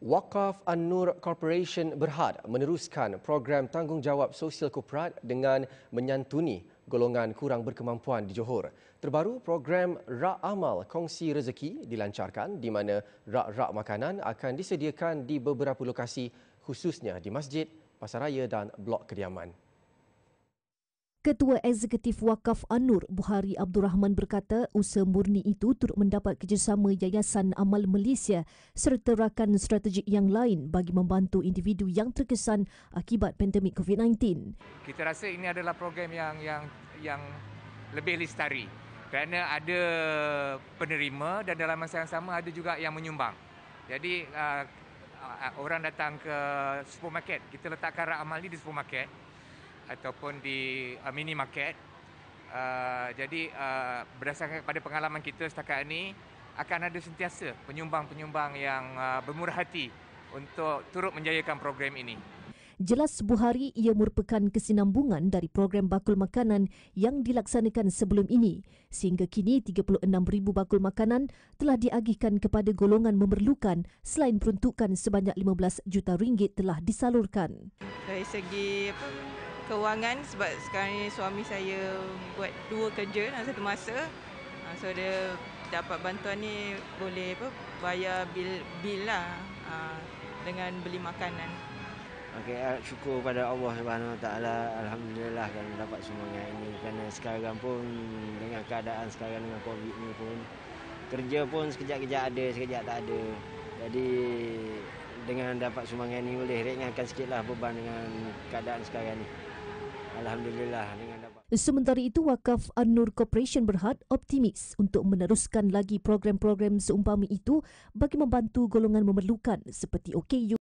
Wakaf An-Nur Corporation Berhad meneruskan program tanggungjawab sosial kuprat dengan menyantuni golongan kurang berkemampuan di Johor. Terbaru, program Rak Amal Kongsi Rezeki dilancarkan di mana rak-rak makanan akan disediakan di beberapa lokasi khususnya di masjid, pasaraya dan blok kediaman. Ketua Eksekutif Wakaf Anur Buhari Abdul Rahman berkata usaha murni itu turut mendapat kerjasama Yayasan Amal Malaysia serta rakan strategik yang lain bagi membantu individu yang terkesan akibat pandemik COVID-19. Kita rasa ini adalah program yang yang yang lebih lestari kerana ada penerima dan dalam masa yang sama ada juga yang menyumbang. Jadi uh, uh, orang datang ke supermarket, kita letakkan rak amal ini di supermarket ataupun di uh, minimarket. Uh, jadi uh, berdasarkan pada pengalaman kita setakat ini akan ada sentiasa penyumbang-penyumbang yang uh, bermurah hati untuk turut menjayakan program ini. Jelas Buhari ia merupakan kesinambungan dari program bakul makanan yang dilaksanakan sebelum ini. Sehingga kini 36,000 bakul makanan telah diagihkan kepada golongan memerlukan selain peruntukan sebanyak 15 juta ringgit telah disalurkan. Dari segi kewangan sebab sekarang ni suami saya buat dua kerja dalam satu masa. Uh, so dia dapat bantuan ni boleh apa bayar bil bil lah uh, dengan beli makanan. Okey, ah, syukur pada Allah Subhanahu Taala. Alhamdulillah kami dapat semuanya ini kerana sekarang pun dengan keadaan sekarang dengan Covid ni pun kerja pun sekejap-kejap ada, sekejap tak ada. Jadi dengan dapat sumbangan ini boleh ringankan sikitlah beban dengan keadaan sekarang ini. Alhamdulillah dengan dapat. Sementara itu, Wakaf An-Nur Corporation Berhad optimis untuk meneruskan lagi program-program seumpama itu bagi membantu golongan memerlukan seperti OKU.